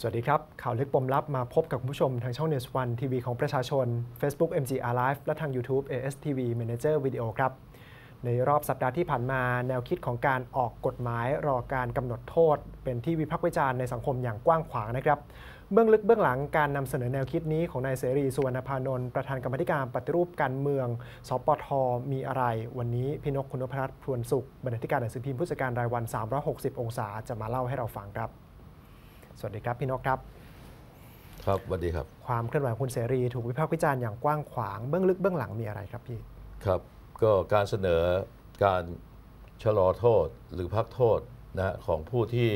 สวัสดีครับ ข่าวลึกปมลับมาพบกับคุณผู้ชมทางช่อง News One ทีวีของประชาชน Facebook MGR Live และทาง YouTube ASTV Manager Video ครับ ในรอบสัปดาห์ที่ผ่านมาแนวคิดของการออกกฎหมายรอการกำหนดโทษ เป็นที่วิพากษ์วิจารณ์ในสังคมอย่างกว้างขวางนะครับ เบื้องลึกเบื้องหลังการนำเสนอแนวคิดนี้ของนายเสรีสุวรรณพานนท์ประธานกรรมธิการปฏิรูปการเมืองสปทมีอะไร วันนี้พี่นกคุณพรัตน์พรวนสุขบรรณาธิการหนังสือพิมพ์ผู้จัดการรายวัน 360 องศาจะมาเล่าให้เราฟังครับสวัสดีครับ พี่นกครับ ครับสวัสดีครับความเคลื่อนไหวคุณเสรีถูกวิพากษ์วิจารณ์อย่างกว้างขวางเบื้องลึกเบื้องหลังมีอะไรครับพี่ ครับ ก็การเสนอการชะลอโทษหรือพักโทษนะของผู้ที่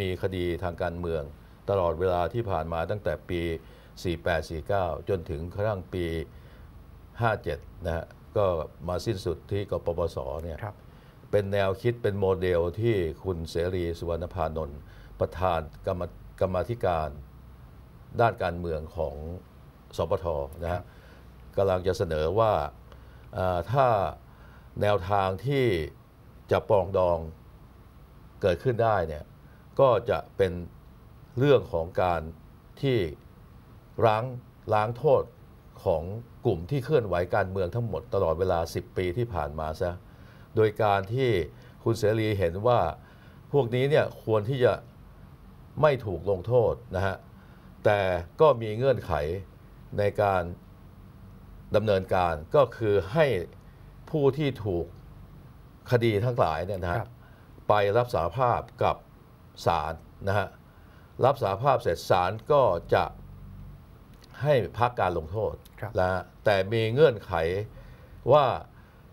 มีคดีทางการเมือง ตลอดเวลาที่ผ่านมาตั้งแต่ปี 48-49 จนถึงครั้งปี 57นะฮะก็มาสิ้นสุดที่กปปสเนี่ยเป็นแนวคิดเป็นโมเดลที่คุณเสรีสุวรรณพานนท์ประธานกรรมกรรมธิการด้านการเมืองของสปทนะฮะกำลังจะเสนอว่าถ้าแนวทางที่ จะปองดองเกิดขึ้นได้เนี่ยก็จะเป็นเรื่องของการที่ล้างล้างโทษของกลุ่มที่เคลื่อนไหวการเมืองทั้งหมดตลอดเวลา 10 ปีที่ผ่านมาซะโดยการที่คุณเสรีเห็นว่าพวกนี้เนี่ยควรที่จะไม่ถูกลงโทษนะฮะ แต่ก็มีเงื่อนไขในการดำเนินการก็คือให้ผู้ที่ถูกคดีทั้งหลายเนี่ยนะฮะไปรับสาภาพกับศาลนะฮะรับสาภาพเสร็จศาลก็จะให้พักการลงโทษนะแต่มีเงื่อนไขว่า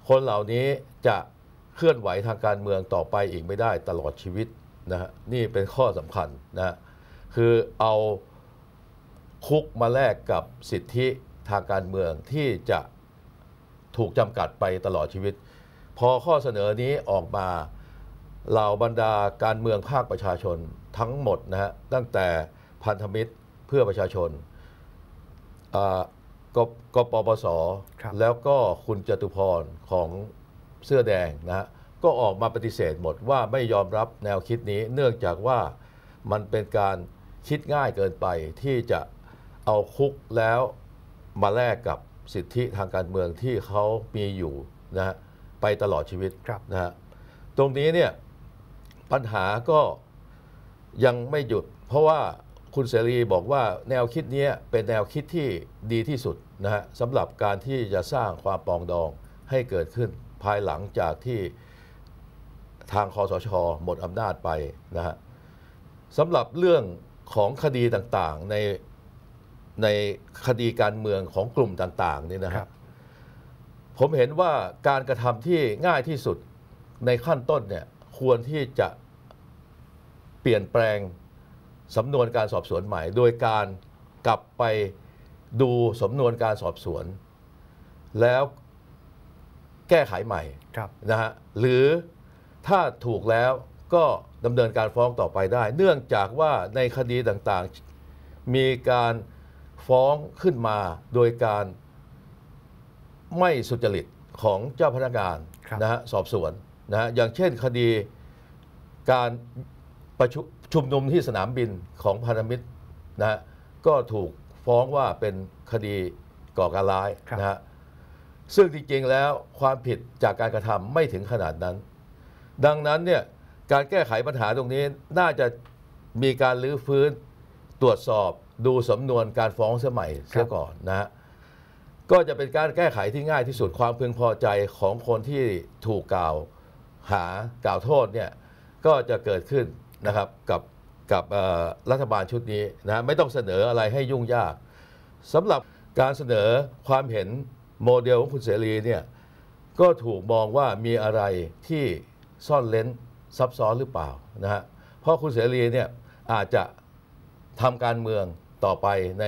คนเหล่านี้จะเคลื่อนไหวทางการเมืองต่อไปอีกไม่ได้ตลอดชีวิตนะฮะนี่เป็นข้อสำคัญนะคือเอาคุกมาแลกกับสิทธิทางการเมืองที่จะถูกจำกัดไปตลอดชีวิต พอข้อเสนอนี้ออกมาเหล่าบรรดาการเมืองภาคประชาชนทั้งหมดนะฮะตั้งแต่พันธมิตรเพื่อประชาชนกกปปส แล้วก็คุณจตุพรของเสื้อแดงนะฮะก็ออกมาปฏิเสธหมดว่าไม่ยอมรับแนวคิดนี้เนื่องจากว่ามันเป็นการคิดง่ายเกินไปที่จะเอาคุกแล้วมาแลกกับสิทธิทางการเมืองที่เขามีอยู่นะฮะไปตลอดชีวิตนะฮะตรงนี้เนี่ยปัญหาก็ยังไม่หยุด เพราะว่าคุณเสรีบอกว่าแนวคิดนี้เป็นแนวคิดที่ดีที่สุดนะฮะสำหรับการที่จะสร้างความปองดองให้เกิดขึ้นภายหลังจากที่ทางคอสชอหมดอำนาจไปนะฮะสำหรับเรื่องของคดีต่าง ๆ ใน ในคดีการเมืองของกลุ่มต่าง ๆ นี่นะครับ ผมเห็นว่าการกระทำที่ง่ายที่สุดในขั้นต้นเนี่ยควรที่จะเปลี่ยนแปลงสำนวนการสอบสวนใหม่ โดยการกลับไปดูสำนวนการสอบสวน แล้วแก้ไขใหม่นะฮะหรือถ้าถูกแล้วก็ดำเนินการฟ้องต่อไปได้ เนื่องจากว่าในคดีต่างๆ มีการฟ้องขึ้นมาโดยการไม่สุจริตของเจ้าพนักงานนะฮะสอบสวนนะฮะอย่างเช่น คดีการประชุชุมนุมที่สนามบินของพันธมิตรนะฮะก็ถูกฟ้องว่าเป็นคดีก่อการร้ายนะฮะซึ่งจริงๆแล้วความผิดจากการกระทำไม่ถึงขนาดนั้นดังนั้นเนี่ยการแก้ไขปัญหาตรงนี้น่าจะมีการรื้อฟื้นตรวจสอบดูสำนวนการฟ้องสมัยเสียก่อนนะฮะก็จะเป็นการแก้ไขที่ง่ายที่สุดความพึงพอใจของคนที่ถูกกล่าวหากล่าวโทษเนี่ยก็จะเกิดขึ้นนะครับกับกับรัฐบาลชุดนี้นะไม่ต้องเสนออะไรให้ยุ่งยากสำหรับการเสนอความเห็นโมเดลของคุณเสรีเนี่ยก็ถูกมองว่ามีอะไรที่ซ่อนเล้นซับซ้อนหรือเปล่านะฮะเพราะคุณเสรีเนี่ยอาจจะทำการเมืองต่อไปใน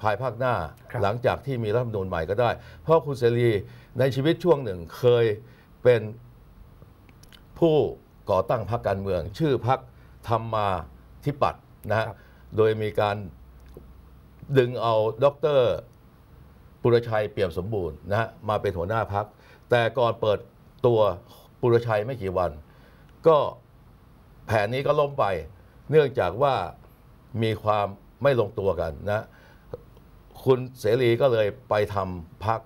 ภายภาคหน้าหลังจากที่มีรัฐธรรมนูญใหม่ก็ได้ เพราะคุณเสรีในชีวิตช่วงหนึ่งเคยเป็นผู้ก่อตั้งพรรคการเมือง ชื่อพรรคธรรมาธิปัตย์นะฮะโดยมีการดึงเอาดรปุรชัยเปี่ยมสมบูรณ์นะฮะมาเป็นหัวหน้าพัก แต่ก่อนเปิดตัวปุรชัยไม่กี่วัน ก็แผนนี้ก็ล้มไปเนื่องจากว่ามีความไม่ลงตัวกันนะคุณเสรีก็เลยไปทำพัก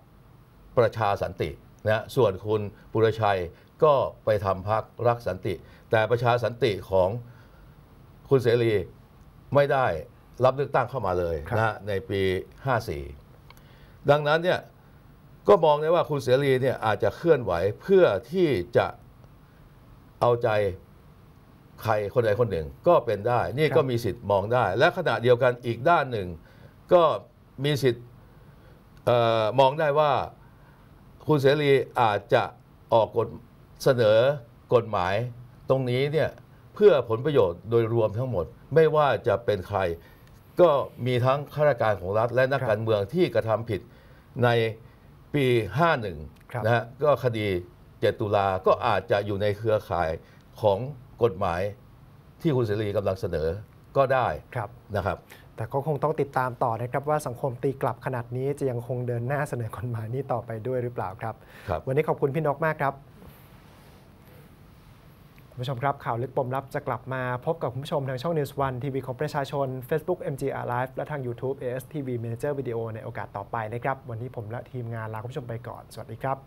ประชาสันตินะส่วนคุณปุรชัยก็ไปทำพักรักสันติ แต่ประชาสันติของคุณเสรีไม่ได้รับเลือกตั้งเข้ามาเลยนะในปี 54 ดังนั้นเนี่ยก็มองได้ว่าคุณเสรีเนี่ยอาจจะเคลื่อนไหวเพื่อที่จะเอาใจใครคนใดคนหนึ่งก็เป็นได้ นี่ก็มีสิทธิ์มองได้ และขณะเดียวกันอีกด้านหนึ่ง ก็มีสิทธิ์มองได้ว่าคุณเสรีอาจจะออกกฎเสนอกฎหมายตรงนี้เนี่ยเพื่อผลประโยชน์โดยรวมทั้งหมด ไม่ว่าจะเป็นใครก็มีทั้งข้าราชการของรัฐ และนักการเมืองที่กระทำผิดในปี51 นะก็คดีเจตุลาก็อาจจะอยู่ในเครือข่ายของกฎหมายที่คุณเสรีกำลังเสนอก็ได้นะครับ แต่ก็คงต้องติดตามต่อนะครับว่าสังคมตีกลับขนาดนี้จะยังคงเดินหน้าเสนอกฎหมายนี้ต่อไปด้วยหรือเปล่าครับรบวันนี้ขอบคุณพี่นกมากครับผู้ชมครับข่าวลึกปมลับจะกลับมาพบกับคุณผู้ชมทางช่อง News One ทีวีของประชาชน Facebook MGR Live และทาง YouTube ASTV Manager Video ในโอกาสต่อไปนะครับ วันนี้ผมและทีมงานลาคุณผู้ชมไปก่อนสวัสดีครับ